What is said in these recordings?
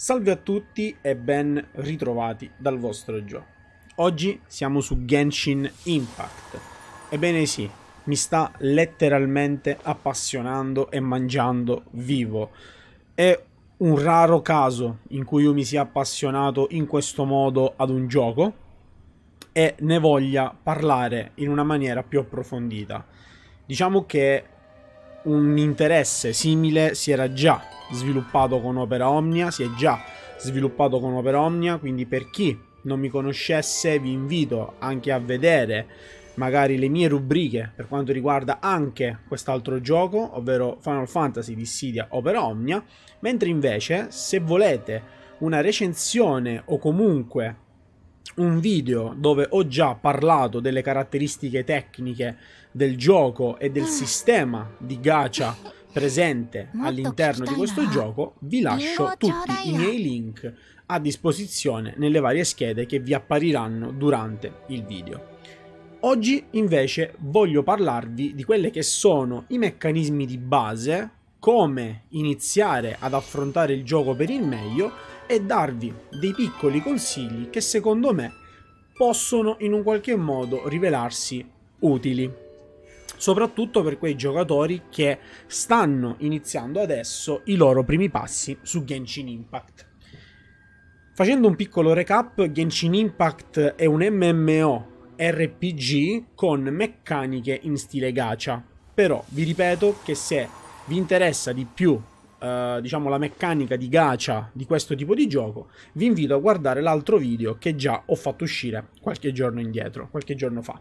Salve a tutti e ben ritrovati dal vostro gioco. Oggi siamo su Genshin Impact. Ebbene sì, mi sta letteralmente appassionando e mangiando vivo. È un raro caso in cui io mi sia appassionato in questo modo ad un gioco e ne voglia parlare in una maniera più approfondita. Diciamo che un interesse simile si era già sviluppato con Opera Omnia, si è già sviluppato con Opera Omnia, quindi per chi non mi conoscesse vi invito anche a vedere magari le mie rubriche per quanto riguarda anche quest'altro gioco, ovvero Final Fantasy Dissidia Opera Omnia, mentre invece se volete una recensione o comunque un video dove ho già parlato delle caratteristiche tecniche del gioco e del ah. sistema di gacha presente all'interno di questo gioco, vi lascio tutti i miei link a disposizione nelle varie schede che vi appariranno durante il video. Oggi invece voglio parlarvi di quelli che sono i meccanismi di base, come iniziare ad affrontare il gioco per il meglio e darvi dei piccoli consigli che secondo me possono in un qualche modo rivelarsi utili soprattutto per quei giocatori che stanno iniziando adesso i loro primi passi su Genshin Impact. Facendo un piccolo recap, Genshin Impact è un MMO RPG con meccaniche in stile gacha, però vi ripeto che se vi interessa di più eh, diciamo la meccanica di gacha di questo tipo di gioco, vi invito a guardare l'altro video che già ho fatto uscire qualche giorno indietro, qualche giorno fa.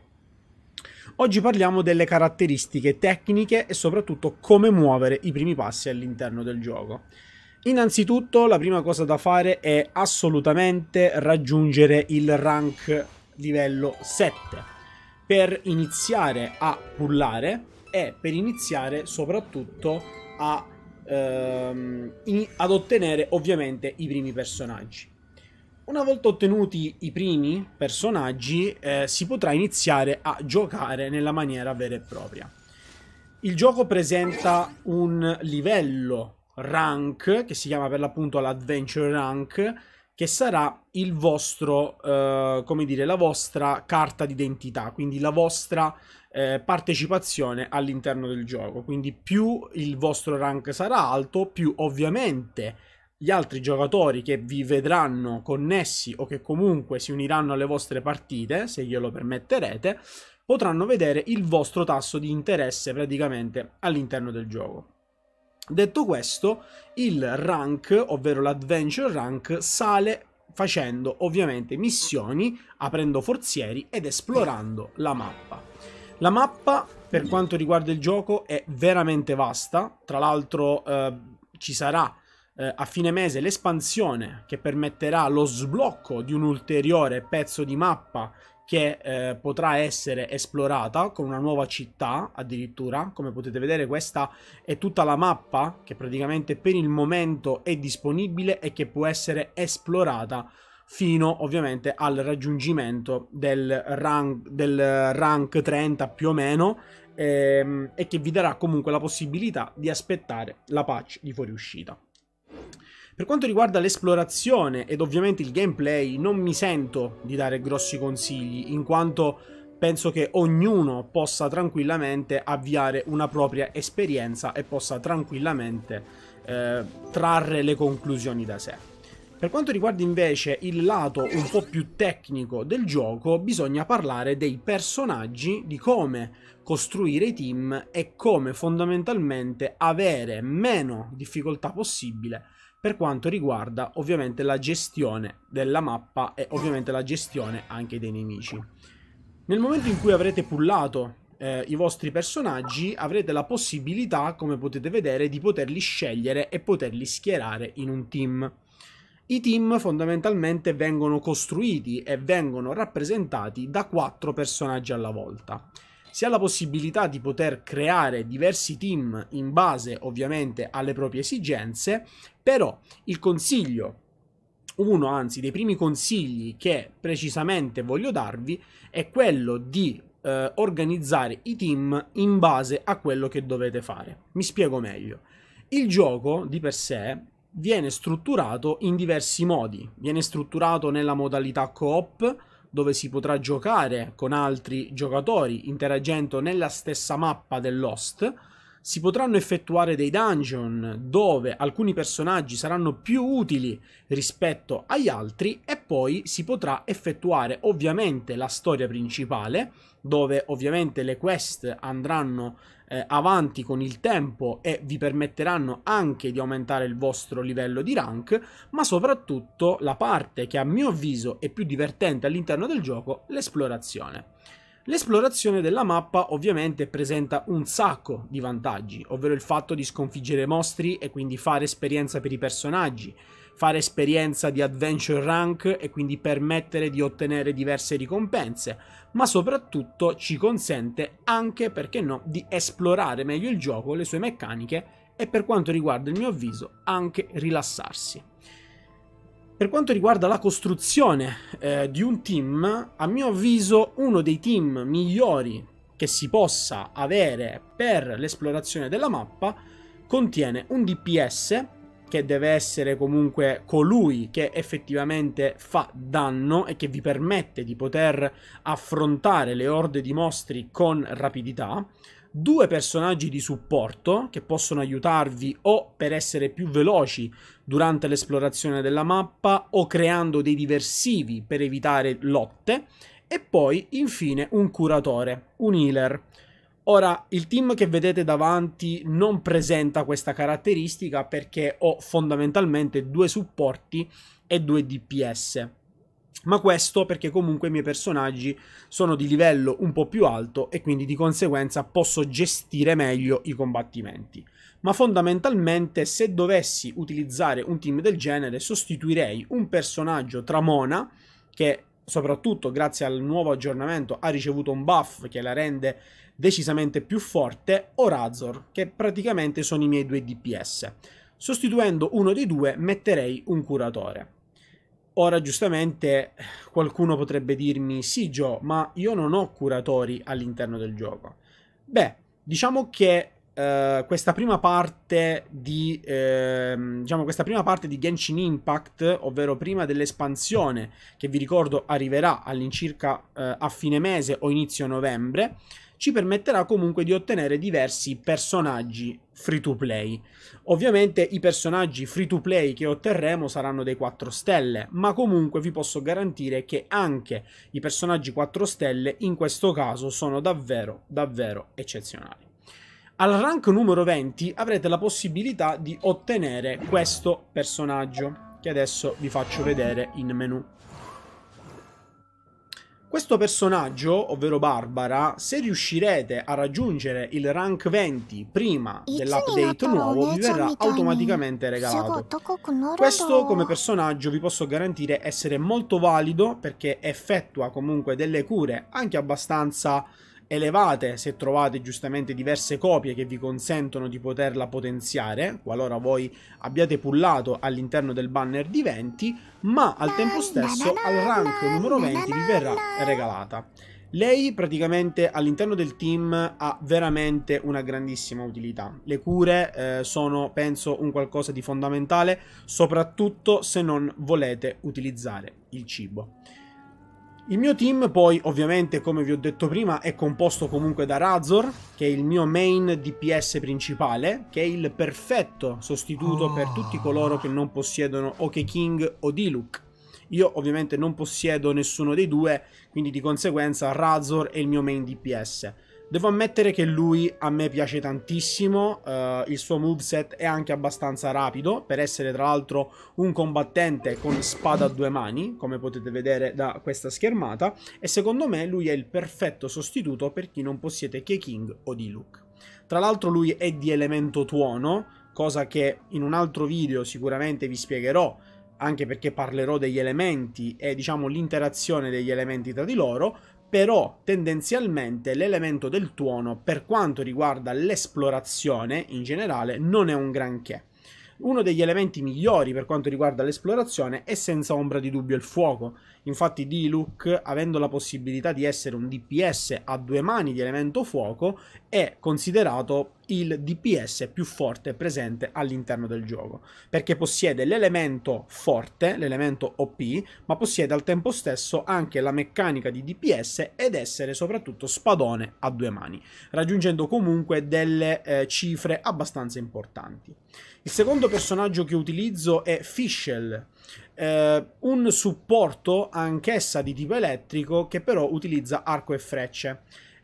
Oggi parliamo delle caratteristiche tecniche e soprattutto come muovere i primi passi all'interno del gioco. Innanzitutto la prima cosa da fare è assolutamente raggiungere il rank livello 7 per iniziare a pullare e per iniziare soprattutto a ehm, in, ad ottenere ovviamente i primi personaggi. Una volta ottenuti i primi personaggi eh, si potrà iniziare a giocare nella maniera vera e propria. Il gioco presenta un livello rank che si chiama per l'appunto l'Adventure Rank che sarà il vostro, eh, come dire, la vostra carta d'identità, quindi la vostra eh, partecipazione all'interno del gioco. Quindi più il vostro rank sarà alto, più ovviamente gli altri giocatori che vi vedranno connessi o che comunque si uniranno alle vostre partite, se glielo permetterete, potranno vedere il vostro tasso di interesse praticamente all'interno del gioco. Detto questo, il rank, ovvero l'adventure rank, sale facendo ovviamente missioni, aprendo forzieri ed esplorando la mappa. La mappa, per quanto riguarda il gioco, è veramente vasta. Tra l'altro eh, ci sarà eh, a fine mese l'espansione che permetterà lo sblocco di un ulteriore pezzo di mappa che eh, potrà essere esplorata con una nuova città addirittura come potete vedere questa è tutta la mappa che praticamente per il momento è disponibile e che può essere esplorata fino ovviamente al raggiungimento del rank, del rank 30 più o meno ehm, e che vi darà comunque la possibilità di aspettare la patch di fuoriuscita. Per quanto riguarda l'esplorazione ed ovviamente il gameplay, non mi sento di dare grossi consigli, in quanto penso che ognuno possa tranquillamente avviare una propria esperienza e possa tranquillamente eh, trarre le conclusioni da sé. Per quanto riguarda invece il lato un po' più tecnico del gioco, bisogna parlare dei personaggi, di come costruire i team e come fondamentalmente avere meno difficoltà possibile per quanto riguarda ovviamente la gestione della mappa e ovviamente la gestione anche dei nemici. Nel momento in cui avrete pullato eh, i vostri personaggi avrete la possibilità, come potete vedere, di poterli scegliere e poterli schierare in un team. I team fondamentalmente vengono costruiti e vengono rappresentati da quattro personaggi alla volta. Si ha la possibilità di poter creare diversi team in base ovviamente alle proprie esigenze, però il consiglio uno anzi dei primi consigli che precisamente voglio darvi è quello di eh, organizzare i team in base a quello che dovete fare. Mi spiego meglio. Il gioco di per sé viene strutturato in diversi modi. Viene strutturato nella modalità coop, dove si potrà giocare con altri giocatori interagendo nella stessa mappa dell'host. Si potranno effettuare dei dungeon dove alcuni personaggi saranno più utili rispetto agli altri e poi si potrà effettuare ovviamente la storia principale dove ovviamente le quest andranno eh, avanti con il tempo e vi permetteranno anche di aumentare il vostro livello di rank, ma soprattutto la parte che a mio avviso è più divertente all'interno del gioco, l'esplorazione. L'esplorazione della mappa ovviamente presenta un sacco di vantaggi, ovvero il fatto di sconfiggere mostri e quindi fare esperienza per i personaggi, fare esperienza di adventure rank e quindi permettere di ottenere diverse ricompense, ma soprattutto ci consente anche, perché no, di esplorare meglio il gioco, le sue meccaniche e per quanto riguarda il mio avviso anche rilassarsi. Per quanto riguarda la costruzione eh, di un team, a mio avviso uno dei team migliori che si possa avere per l'esplorazione della mappa contiene un DPS che deve essere comunque colui che effettivamente fa danno e che vi permette di poter affrontare le orde di mostri con rapidità due personaggi di supporto che possono aiutarvi o per essere più veloci durante l'esplorazione della mappa o creando dei diversivi per evitare lotte e poi infine un curatore, un healer Ora, il team che vedete davanti non presenta questa caratteristica perché ho fondamentalmente due supporti e due DPS. Ma questo perché comunque i miei personaggi sono di livello un po' più alto e quindi di conseguenza posso gestire meglio i combattimenti. Ma fondamentalmente se dovessi utilizzare un team del genere sostituirei un personaggio Tramona che soprattutto grazie al nuovo aggiornamento ha ricevuto un buff che la rende decisamente più forte, o Razor, che praticamente sono i miei due DPS. Sostituendo uno dei due metterei un curatore. Ora giustamente qualcuno potrebbe dirmi sì Joe, ma io non ho curatori all'interno del gioco. Beh, diciamo che Uh, questa prima parte di uh, diciamo questa prima parte di Genshin Impact, ovvero prima dell'espansione che vi ricordo arriverà all'incirca uh, a fine mese o inizio novembre ci permetterà comunque di ottenere diversi personaggi free to play. Ovviamente i personaggi free to play che otterremo saranno dei 4 stelle, ma comunque vi posso garantire che anche i personaggi 4 stelle in questo caso sono davvero, davvero eccezionali. Al rank numero 20 avrete la possibilità di ottenere questo personaggio, che adesso vi faccio vedere in menu. Questo personaggio, ovvero Barbara, se riuscirete a raggiungere il rank 20 prima dell'update nuovo, vi verrà automaticamente regalato. Questo come personaggio vi posso garantire essere molto valido perché effettua comunque delle cure anche abbastanza elevate se trovate giustamente diverse copie che vi consentono di poterla potenziare, qualora voi abbiate pullato all'interno del banner di 20, ma al tempo stesso al rank numero 20 vi verrà regalata. Lei praticamente all'interno del team ha veramente una grandissima utilità. Le cure eh, sono, penso, un qualcosa di fondamentale, soprattutto se non volete utilizzare il cibo. Il mio team poi ovviamente come vi ho detto prima è composto comunque da Razor che è il mio main DPS principale che è il perfetto sostituto oh. per ah. tutti coloro che non possiedono Oke King o Diluc. Io ovviamente non possiedo nessuno dei due quindi di conseguenza Razor è il mio main DPS. Devo ammettere che lui a me piace tantissimo, eh, il suo moveset è anche abbastanza rapido, per essere tra l'altro un combattente con spada a due mani, come potete vedere da questa schermata, e secondo me lui è il perfetto sostituto per chi non possiede K-King o D-Luke. Tra l'altro lui è di elemento tuono, cosa che in un altro video sicuramente vi spiegherò, anche perché parlerò degli elementi e diciamo l'interazione degli elementi tra di loro, però tendenzialmente l'elemento del tuono per quanto riguarda l'esplorazione in generale non è un granché. Uno degli elementi migliori per quanto riguarda l'esplorazione è senza ombra di dubbio il fuoco. Infatti D-Look, avendo la possibilità di essere un DPS a due mani di elemento fuoco, è considerato il DPS più forte presente all'interno del gioco, perché possiede l'elemento forte, l'elemento OP, ma possiede al tempo stesso anche la meccanica di DPS ed essere soprattutto spadone a due mani, raggiungendo comunque delle eh, cifre abbastanza importanti. Il secondo personaggio che utilizzo è Fischl, eh, un supporto anch'essa di tipo elettrico che però utilizza arco e frecce.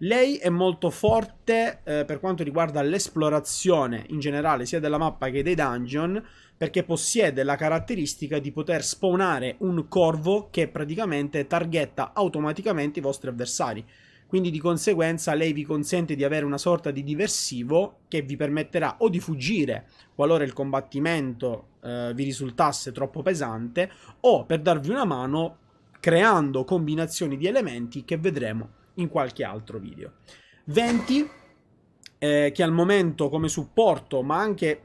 Lei è molto forte eh, per quanto riguarda l'esplorazione in generale sia della mappa che dei dungeon perché possiede la caratteristica di poter spawnare un corvo che praticamente targhetta automaticamente i vostri avversari. Quindi di conseguenza lei vi consente di avere una sorta di diversivo che vi permetterà o di fuggire qualora il combattimento eh, vi risultasse troppo pesante o per darvi una mano creando combinazioni di elementi che vedremo in qualche altro video. 20 eh, che al momento come supporto, ma anche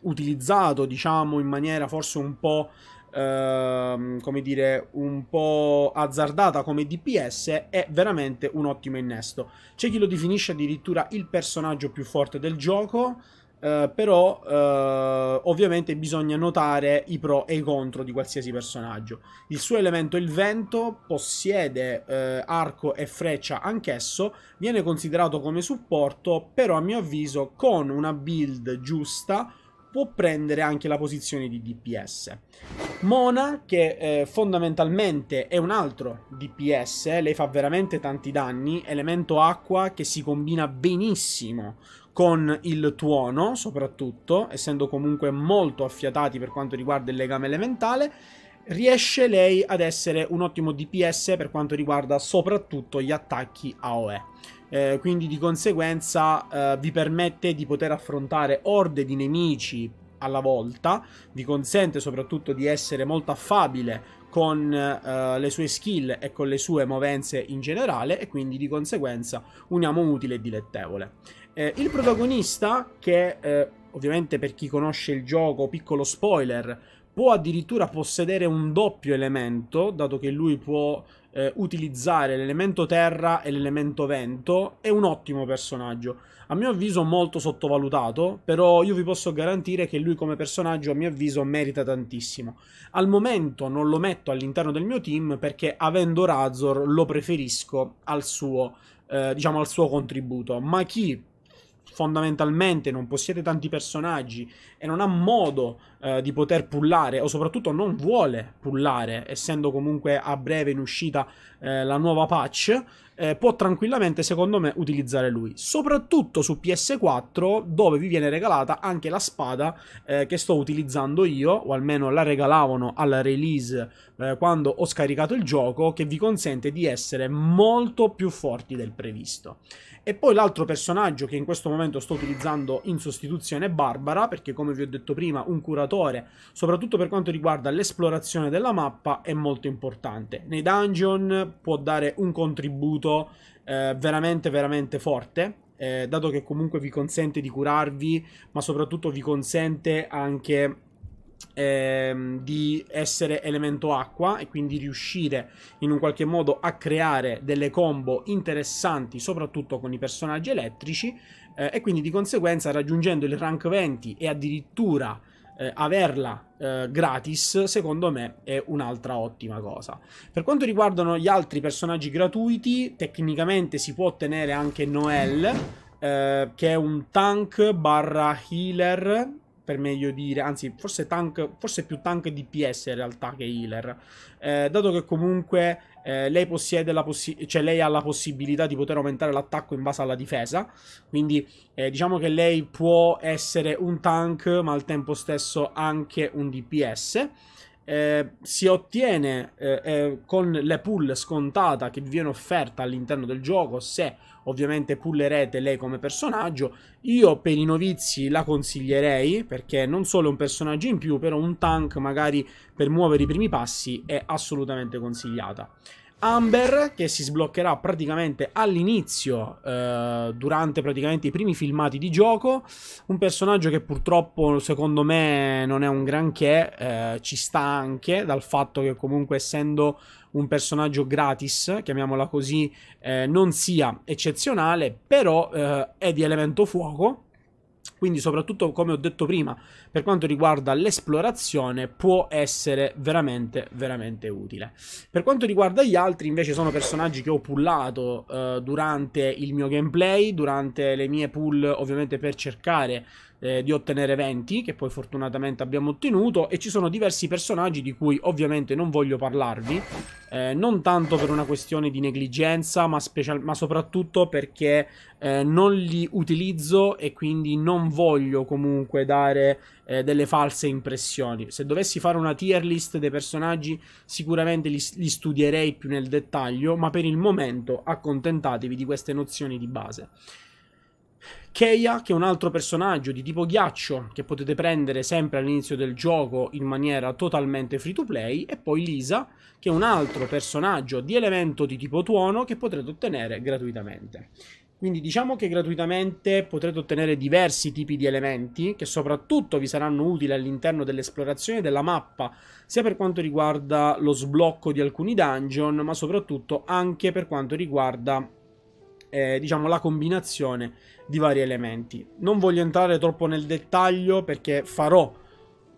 utilizzato diciamo in maniera forse un po' Uh, come dire, un po' azzardata come DPS, è veramente un ottimo innesto. C'è chi lo definisce addirittura il personaggio più forte del gioco. Eh, però uh, ovviamente bisogna notare i pro e i contro di qualsiasi personaggio. Il suo elemento, il vento, possiede uh, arco e freccia anch'esso, viene considerato come supporto, però a mio avviso con una build giusta può prendere anche la posizione di DPS. Mona, che eh, fondamentalmente è un altro DPS, lei fa veramente tanti danni, elemento acqua che si combina benissimo con il tuono soprattutto, essendo comunque molto affiatati per quanto riguarda il legame elementale, riesce lei ad essere un ottimo DPS per quanto riguarda soprattutto gli attacchi AOE. Eh, quindi di conseguenza eh, vi permette di poter affrontare orde di nemici alla volta, vi consente soprattutto di essere molto affabile con eh, le sue skill e con le sue movenze in generale e quindi di conseguenza uniamo utile e dilettevole. Eh, il protagonista, che eh, ovviamente per chi conosce il gioco, piccolo spoiler, può addirittura possedere un doppio elemento, dato che lui può eh, utilizzare l'elemento terra e l'elemento vento, è un ottimo personaggio. A mio avviso molto sottovalutato, però io vi posso garantire che lui come personaggio a mio avviso merita tantissimo. Al momento non lo metto all'interno del mio team perché avendo Razor lo preferisco al suo, eh, diciamo al suo contributo, ma chi fondamentalmente non possiede tanti personaggi e non ha modo eh, di poter pullare o soprattutto non vuole pullare essendo comunque a breve in uscita eh, la nuova patch eh, può tranquillamente secondo me utilizzare lui soprattutto su PS4 dove vi viene regalata anche la spada eh, che sto utilizzando io o almeno la regalavano alla release eh, quando ho scaricato il gioco che vi consente di essere molto più forti del previsto. E poi l'altro personaggio che in questo momento sto utilizzando in sostituzione è Barbara, perché come vi ho detto prima un curatore, soprattutto per quanto riguarda l'esplorazione della mappa, è molto importante. Nei dungeon può dare un contributo eh, veramente veramente forte eh, dato che comunque vi consente di curarvi, ma soprattutto vi consente anche Ehm, di essere elemento acqua e quindi riuscire in un qualche modo a creare delle combo interessanti soprattutto con i personaggi elettrici eh, e quindi di conseguenza raggiungendo il rank 20 e addirittura eh, averla eh, gratis secondo me è un'altra ottima cosa per quanto riguardano gli altri personaggi gratuiti tecnicamente si può ottenere anche Noel eh, che è un tank barra healer per meglio dire, anzi forse, tank, forse più tank DPS in realtà che healer, eh, dato che comunque eh, lei, possi cioè, lei, ha la possibilità di poter aumentare l'attacco in base alla difesa, quindi eh, diciamo che lei può essere un tank ma al tempo stesso anche un DPS eh, si ottiene eh, eh, con le pull scontata che vi viene offerta all'interno del gioco se ovviamente pullerete lei come personaggio io per i novizi la consiglierei perché non solo un personaggio in più però un tank magari per muovere i primi passi è assolutamente consigliata Amber che si sbloccherà praticamente all'inizio, eh, durante praticamente i primi filmati di gioco, un personaggio che purtroppo secondo me non è un granché, eh, ci sta anche dal fatto che comunque essendo un personaggio gratis, chiamiamola così, eh, non sia eccezionale, però eh, è di elemento fuoco quindi soprattutto come ho detto prima, per quanto riguarda l'esplorazione può essere veramente veramente utile. Per quanto riguarda gli altri invece sono personaggi che ho pullato eh, durante il mio gameplay, durante le mie pull ovviamente per cercare eh, di ottenere 20, che poi fortunatamente abbiamo ottenuto, e ci sono diversi personaggi di cui ovviamente non voglio parlarvi, eh, non tanto per una questione di negligenza, ma, ma soprattutto perché eh, non li utilizzo e quindi non voglio comunque dare eh, delle false impressioni. Se dovessi fare una tier list dei personaggi, sicuramente li, li studierei più nel dettaglio, ma per il momento accontentatevi di queste nozioni di base. Keia, che è un altro personaggio di tipo ghiaccio che potete prendere sempre all'inizio del gioco in maniera totalmente free to play, e poi Lisa, che è un altro personaggio di elemento di tipo tuono che potrete ottenere gratuitamente. Quindi diciamo che gratuitamente potrete ottenere diversi tipi di elementi che soprattutto vi saranno utili all'interno dell'esplorazione della mappa, sia per quanto riguarda lo sblocco di alcuni dungeon, ma soprattutto anche per quanto riguarda eh, diciamo, la combinazione di vari elementi. Non voglio entrare troppo nel dettaglio perché farò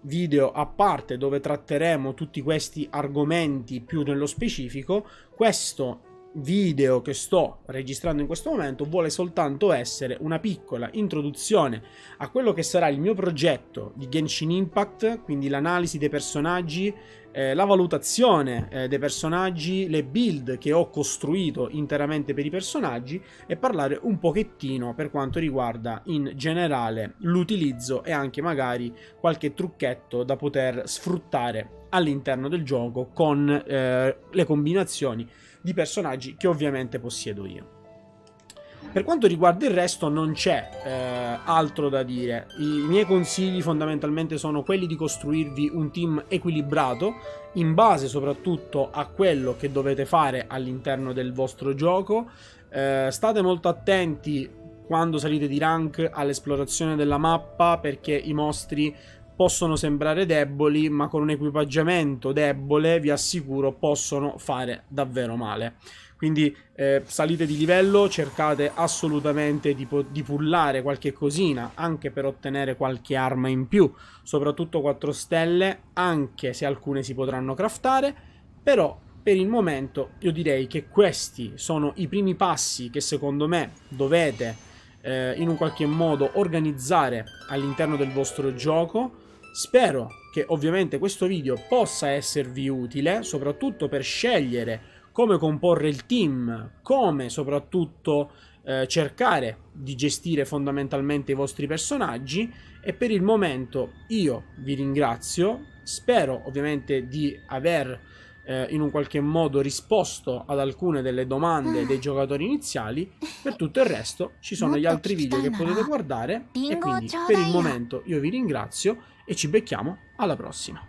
video a parte dove tratteremo tutti questi argomenti più nello specifico. Questo video che sto registrando in questo momento vuole soltanto essere una piccola introduzione a quello che sarà il mio progetto di Genshin Impact, quindi l'analisi dei personaggi, eh, la valutazione eh, dei personaggi, le build che ho costruito interamente per i personaggi e parlare un pochettino per quanto riguarda in generale l'utilizzo e anche magari qualche trucchetto da poter sfruttare all'interno del gioco con eh, le combinazioni di personaggi che ovviamente possiedo io. Per quanto riguarda il resto non c'è eh, altro da dire. I miei consigli fondamentalmente sono quelli di costruirvi un team equilibrato in base soprattutto a quello che dovete fare all'interno del vostro gioco. Eh, state molto attenti quando salite di rank all'esplorazione della mappa perché i mostri possono sembrare deboli, ma con un equipaggiamento debole vi assicuro possono fare davvero male. Quindi eh, salite di livello, cercate assolutamente di, di pullare qualche cosina, anche per ottenere qualche arma in più, soprattutto 4 stelle, anche se alcune si potranno craftare, però per il momento io direi che questi sono i primi passi che secondo me dovete eh, in un qualche modo organizzare all'interno del vostro gioco. Spero che ovviamente questo video possa esservi utile, soprattutto per scegliere come comporre il team, come soprattutto eh, cercare di gestire fondamentalmente i vostri personaggi e per il momento io vi ringrazio, spero ovviamente di aver eh, in un qualche modo risposto ad alcune delle domande dei giocatori iniziali, per tutto il resto ci sono gli altri video che potete guardare e quindi per il momento io vi ringrazio e ci becchiamo alla prossima.